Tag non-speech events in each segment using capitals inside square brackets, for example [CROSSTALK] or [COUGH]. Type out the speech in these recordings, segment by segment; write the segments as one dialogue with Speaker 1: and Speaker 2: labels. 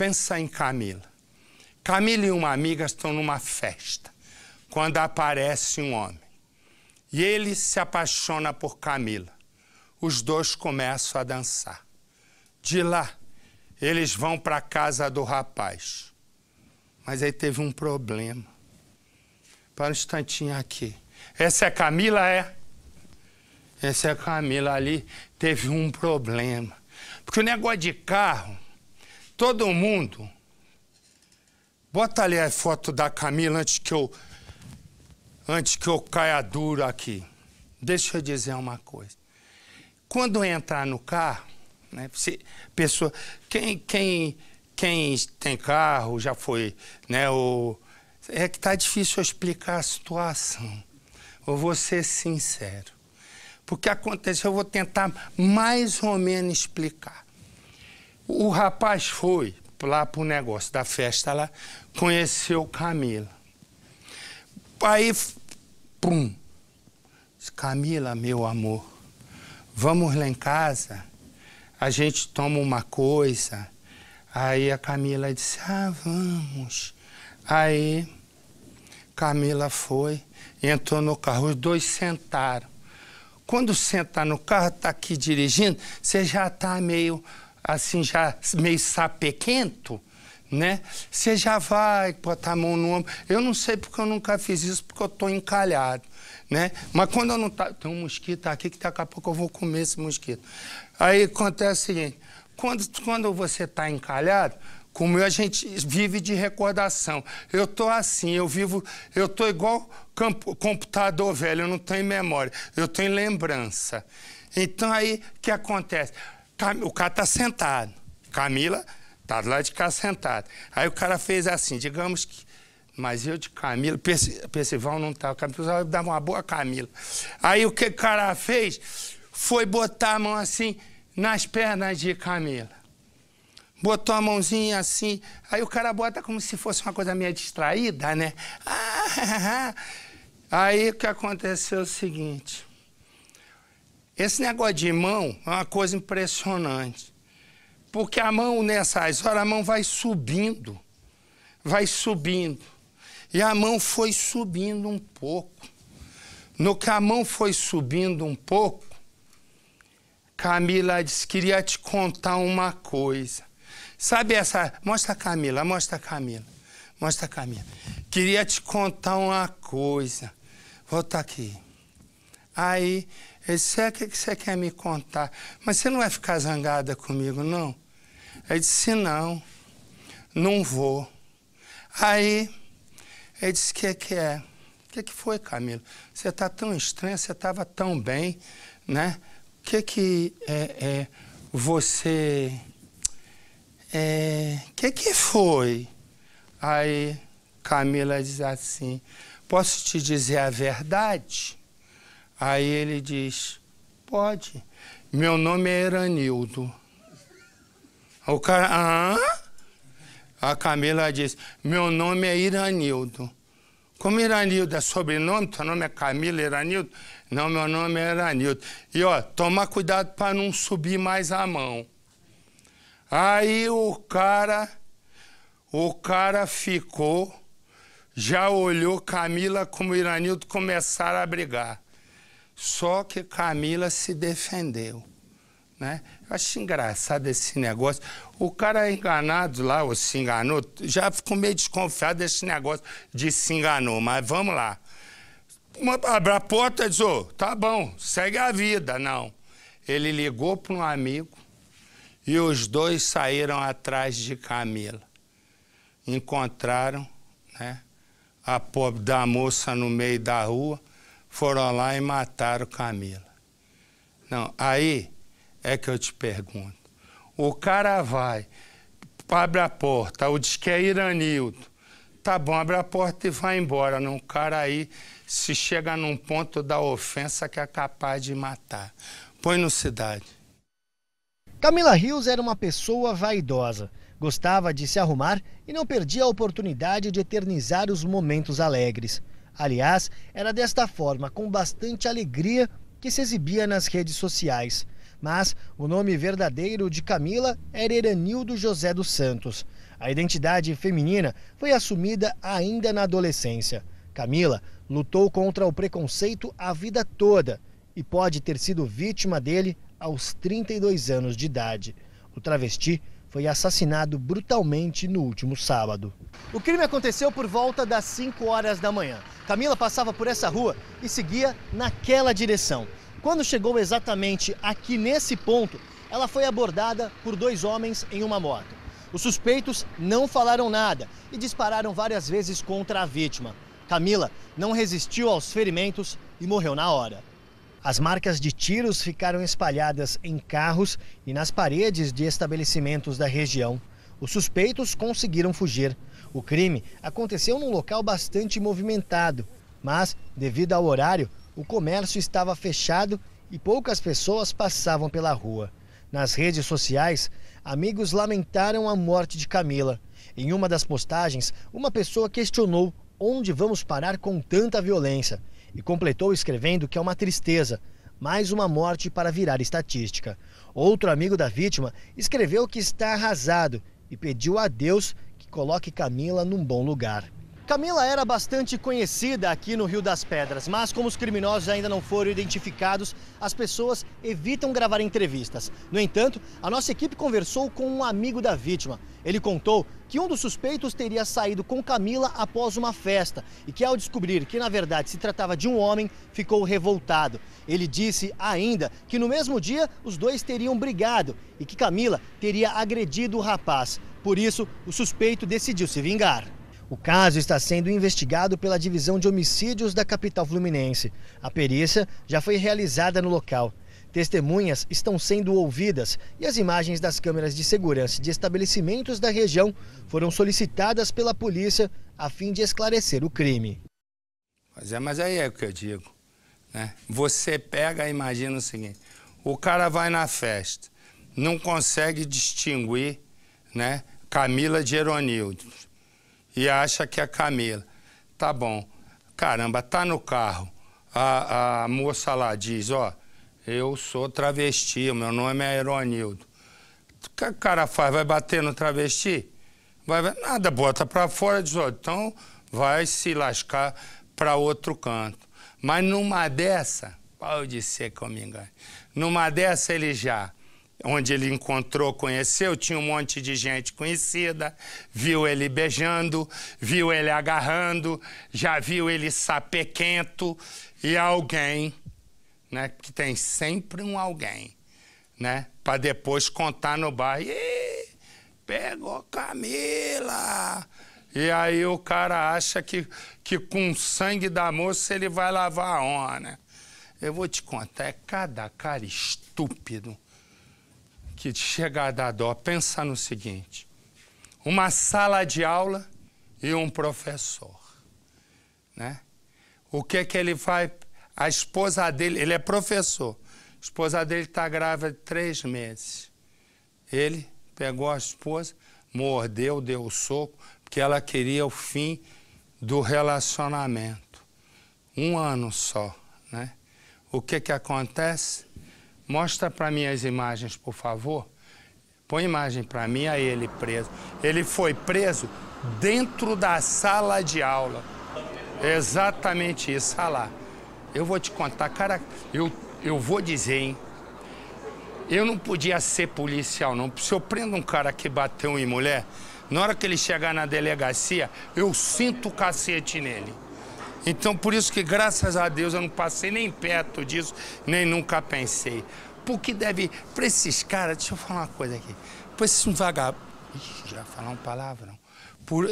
Speaker 1: Pensa em Camila. Camila e uma amiga estão numa festa, quando aparece um homem. E ele se apaixona por Camila. Os dois começam a dançar. De lá, eles vão para a casa do rapaz. Mas aí teve um problema. Para um instantinho aqui. Essa é Camila, é? Essa é Camila ali. Teve um problema. Porque o negócio de carro todo mundo. Bota ali a foto da Camila antes que eu antes que eu caia duro aqui. Deixa eu dizer uma coisa. Quando entrar no carro, né, pessoa, quem, quem, quem tem carro já foi, né, é que tá difícil eu explicar a situação. Eu vou ser sincero. Porque aconteceu, eu vou tentar mais ou menos explicar. O rapaz foi lá pro negócio da festa lá, conheceu Camila. Aí, pum, Camila, meu amor, vamos lá em casa, a gente toma uma coisa. Aí a Camila disse, ah, vamos. Aí Camila foi, entrou no carro, os dois sentaram. Quando senta no carro, tá aqui dirigindo, você já tá meio assim já meio sapequento, né? Você já vai botar a mão no ombro. Eu não sei porque eu nunca fiz isso, porque eu tô encalhado, né? Mas quando eu não tá, tem um mosquito aqui que daqui a pouco eu vou comer esse mosquito. Aí acontece o seguinte, quando, quando você está encalhado, como eu, a gente vive de recordação. Eu tô assim, eu vivo, eu tô igual computador velho, eu não tenho memória, eu tenho lembrança. Então aí o que acontece? o cara tá sentado. Camila tá lá de cá sentado. Aí o cara fez assim, digamos que. Mas eu de Camila, Percival não tá. Percival dava uma boa Camila. Aí o que o cara fez foi botar a mão assim nas pernas de Camila. Botou a mãozinha assim. Aí o cara bota como se fosse uma coisa meio distraída, né? ah. [LAUGHS] ah, ah, ah. Aí o que aconteceu é o seguinte. Esse negócio de mão é uma coisa impressionante. Porque a mão, nessas horas, a mão vai subindo, vai subindo. E a mão foi subindo um pouco. No que a mão foi subindo um pouco, Camila disse: queria te contar uma coisa. Sabe essa. Mostra a Camila, mostra a Camila. Mostra a Camila. Queria te contar uma coisa. Volta aqui. Aí eu disse, é, o que você quer me contar? Mas você não vai ficar zangada comigo, não? Ele disse, não, não vou. Aí, ele disse, o que, que é? O que, que foi, Camilo? Você está tão estranha, você estava tão bem, né? O que que é, é você... O é, que que foi? Aí, Camila diz assim, posso te dizer a verdade? Aí ele diz: Pode. Meu nome é Eranildo. O cara, ah? A Camila diz: Meu nome é Iranildo. Como Iranildo é sobrenome, teu nome é Camila Iranildo? Não, meu nome é Iranildo. E ó, toma cuidado para não subir mais a mão. Aí o cara, o cara ficou, já olhou Camila como Iranildo começaram a brigar. Só que Camila se defendeu. Né? Eu acho engraçado esse negócio. O cara é enganado lá, ou se enganou, já ficou meio desconfiado desse negócio de se enganou, mas vamos lá. Uma, abre a porta e diz, ô, oh, tá bom, segue a vida. Não. Ele ligou para um amigo e os dois saíram atrás de Camila. Encontraram né, a pobre da moça no meio da rua foram lá e mataram Camila. Não, aí é que eu te pergunto. O cara vai, abre a porta, o diz que é Iranildo. Tá bom, abre a porta e vai embora. Não, o cara aí se chega num ponto da ofensa que é capaz de matar. Põe no cidade.
Speaker 2: Camila Rios era uma pessoa vaidosa. Gostava de se arrumar e não perdia a oportunidade de eternizar os momentos alegres. Aliás, era desta forma, com bastante alegria, que se exibia nas redes sociais. Mas o nome verdadeiro de Camila era Eranildo José dos Santos. A identidade feminina foi assumida ainda na adolescência. Camila lutou contra o preconceito a vida toda e pode ter sido vítima dele aos 32 anos de idade. O travesti foi assassinado brutalmente no último sábado. O crime aconteceu por volta das 5 horas da manhã. Camila passava por essa rua e seguia naquela direção. Quando chegou exatamente aqui nesse ponto, ela foi abordada por dois homens em uma moto. Os suspeitos não falaram nada e dispararam várias vezes contra a vítima. Camila não resistiu aos ferimentos e morreu na hora. As marcas de tiros ficaram espalhadas em carros e nas paredes de estabelecimentos da região. Os suspeitos conseguiram fugir. O crime aconteceu num local bastante movimentado, mas, devido ao horário, o comércio estava fechado e poucas pessoas passavam pela rua. Nas redes sociais, amigos lamentaram a morte de Camila. Em uma das postagens, uma pessoa questionou onde vamos parar com tanta violência. E completou escrevendo que é uma tristeza, mais uma morte para virar estatística. Outro amigo da vítima escreveu que está arrasado e pediu a Deus que coloque Camila num bom lugar. Camila era bastante conhecida aqui no Rio das Pedras, mas como os criminosos ainda não foram identificados, as pessoas evitam gravar entrevistas. No entanto, a nossa equipe conversou com um amigo da vítima. Ele contou que um dos suspeitos teria saído com Camila após uma festa e que, ao descobrir que na verdade se tratava de um homem, ficou revoltado. Ele disse ainda que no mesmo dia os dois teriam brigado e que Camila teria agredido o rapaz. Por isso, o suspeito decidiu se vingar. O caso está sendo investigado pela Divisão de Homicídios da capital fluminense. A perícia já foi realizada no local. Testemunhas estão sendo ouvidas e as imagens das câmeras de segurança de estabelecimentos da região foram solicitadas pela polícia a fim de esclarecer o crime.
Speaker 1: Mas, é, mas aí é o que eu digo. Né? Você pega e imagina o seguinte: o cara vai na festa, não consegue distinguir né, Camila de Eronildo e acha que é Camila. Tá bom. Caramba, tá no carro. A, a moça lá diz, ó, eu sou travesti, o meu nome é Aeronildo. O que o cara faz? Vai bater no travesti? Vai, nada, bota pra fora, diz, ó, então vai se lascar para outro canto. Mas numa dessa, pode ser que eu me engane, numa dessa ele já onde ele encontrou, conheceu, tinha um monte de gente conhecida, viu ele beijando, viu ele agarrando, já viu ele sapequento e alguém, né, que tem sempre um alguém, né, para depois contar no bar, e pegou Camila. E aí o cara acha que, que com o sangue da moça ele vai lavar a onda. Né. Eu vou te contar, é cada cara estúpido que chegar a dar dó. Pensa no seguinte: uma sala de aula e um professor, né? O que é que ele vai? A esposa dele, ele é professor. A esposa dele está grávida de três meses. Ele pegou a esposa, mordeu, deu o soco, porque ela queria o fim do relacionamento. Um ano só, né? O que que acontece? Mostra para mim as imagens, por favor. Põe imagem para mim aí ele preso. Ele foi preso dentro da sala de aula. Exatamente isso, olha lá. Eu vou te contar, cara, eu, eu vou dizer, hein? Eu não podia ser policial, não. Se eu prendo um cara que bateu em mulher, na hora que ele chegar na delegacia, eu sinto o cacete nele. Então, por isso que, graças a Deus, eu não passei nem perto disso, nem nunca pensei. Porque deve, para esses caras, deixa eu falar uma coisa aqui, para esses vagabundos, já falar um palavrão, por,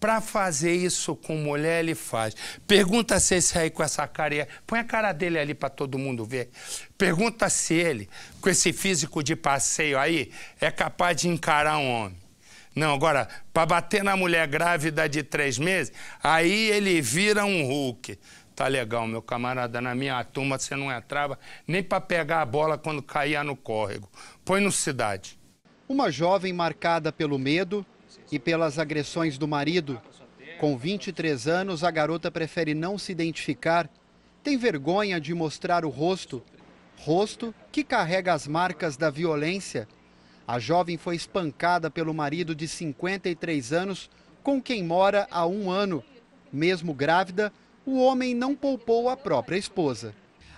Speaker 1: para fazer isso com mulher, ele faz. Pergunta se esse aí com essa cara. É, põe a cara dele ali para todo mundo ver. Pergunta se ele, com esse físico de passeio aí, é capaz de encarar um homem. Não, agora, para bater na mulher grávida de três meses, aí ele vira um Hulk. Tá legal, meu camarada, na minha turma você não entrava é nem para pegar a bola quando caía no córrego. Põe no Cidade. Uma jovem marcada pelo medo e
Speaker 3: pelas agressões do marido. Com 23 anos, a garota prefere não se identificar. Tem vergonha de mostrar o rosto. Rosto que carrega as marcas da violência a jovem foi espancada pelo marido de 53 anos, com quem mora há um ano. Mesmo grávida, o homem não poupou a própria esposa.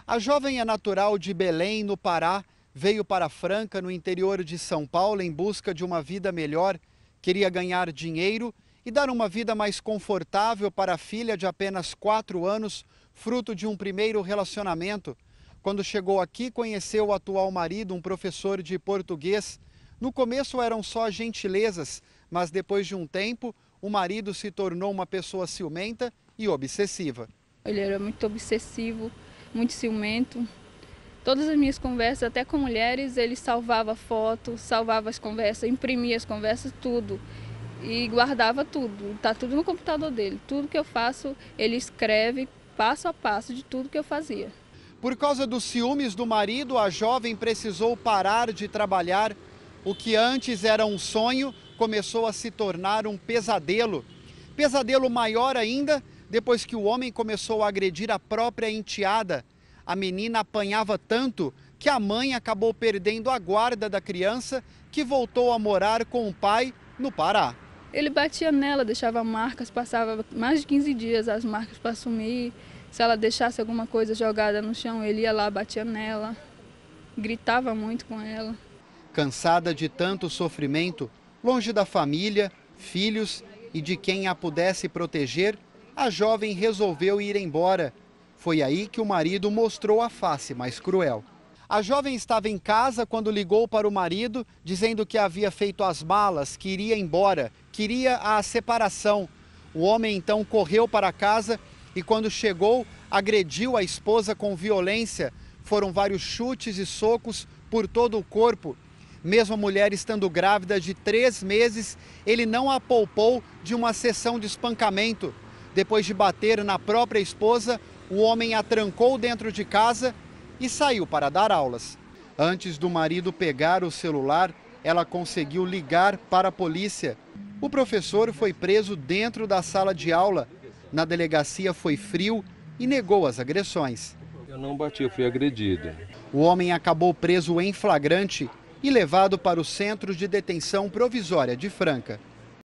Speaker 3: A jovem é natural de Belém, no Pará, veio para Franca, no interior de São Paulo, em busca de uma vida melhor. Queria ganhar dinheiro e dar uma vida mais confortável para a filha de apenas 4 anos, fruto de um primeiro relacionamento. Quando chegou aqui, conheceu o atual marido, um professor de português. No começo eram só gentilezas, mas depois de um tempo, o marido se tornou uma pessoa ciumenta e obsessiva.
Speaker 1: Ele era muito obsessivo, muito ciumento. Todas as minhas conversas, até com mulheres, ele salvava fotos, salvava as conversas, imprimia as conversas, tudo. E guardava tudo. Está tudo no computador dele. Tudo que eu faço, ele escreve passo a passo de tudo que eu fazia.
Speaker 3: Por causa dos ciúmes do marido, a jovem precisou parar de trabalhar o que antes era um sonho começou a se tornar um pesadelo. Pesadelo maior ainda depois que o homem começou a agredir a própria enteada. A menina apanhava tanto que a mãe acabou perdendo a guarda da criança, que voltou a morar com o pai no Pará.
Speaker 1: Ele batia nela, deixava marcas, passava mais de 15 dias as marcas para sumir. Se ela deixasse alguma coisa jogada no chão, ele ia lá, batia nela, gritava muito com ela.
Speaker 3: Cansada de tanto sofrimento, longe da família, filhos e de quem a pudesse proteger, a jovem resolveu ir embora. Foi aí que o marido mostrou a face mais cruel. A jovem estava em casa quando ligou para o marido, dizendo que havia feito as malas, que iria embora, queria a separação. O homem então correu para casa e, quando chegou, agrediu a esposa com violência. Foram vários chutes e socos por todo o corpo mesmo a mulher estando grávida de três meses, ele não a poupou de uma sessão de espancamento. Depois de bater na própria esposa, o homem a trancou dentro de casa e saiu para dar aulas. Antes do marido pegar o celular, ela conseguiu ligar para a polícia. O professor foi preso dentro da sala de aula. Na delegacia foi frio e negou as agressões. Eu não bati, eu fui
Speaker 2: agredido.
Speaker 3: O homem acabou preso em flagrante e levado para o Centro de Detenção Provisória de Franca.